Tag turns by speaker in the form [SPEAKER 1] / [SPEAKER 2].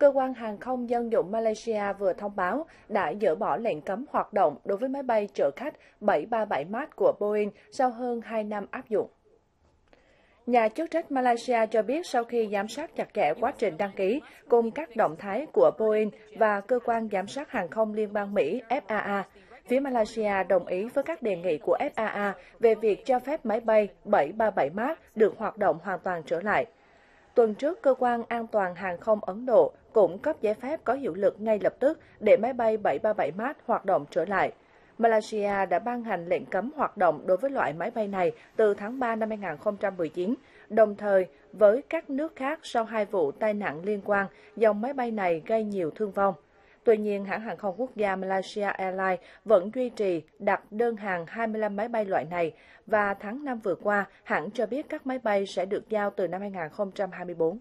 [SPEAKER 1] cơ quan hàng không dân dụng Malaysia vừa thông báo đã dỡ bỏ lệnh cấm hoạt động đối với máy bay chở khách 737 MAX của Boeing sau hơn 2 năm áp dụng. Nhà chức trách Malaysia cho biết sau khi giám sát chặt chẽ quá trình đăng ký cùng các động thái của Boeing và cơ quan giám sát hàng không liên bang Mỹ FAA, phía Malaysia đồng ý với các đề nghị của FAA về việc cho phép máy bay 737 MAX được hoạt động hoàn toàn trở lại – Tuần trước, Cơ quan An toàn Hàng không Ấn Độ cũng cấp giấy phép có hiệu lực ngay lập tức để máy bay 737 MAX hoạt động trở lại. Malaysia đã ban hành lệnh cấm hoạt động đối với loại máy bay này từ tháng 3 năm 2019, đồng thời với các nước khác sau hai vụ tai nạn liên quan dòng máy bay này gây nhiều thương vong. Tuy nhiên, hãng hàng không quốc gia Malaysia Airlines vẫn duy trì đặt đơn hàng 25 máy bay loại này và tháng 5 vừa qua, hãng cho biết các máy bay sẽ được giao từ năm 2024.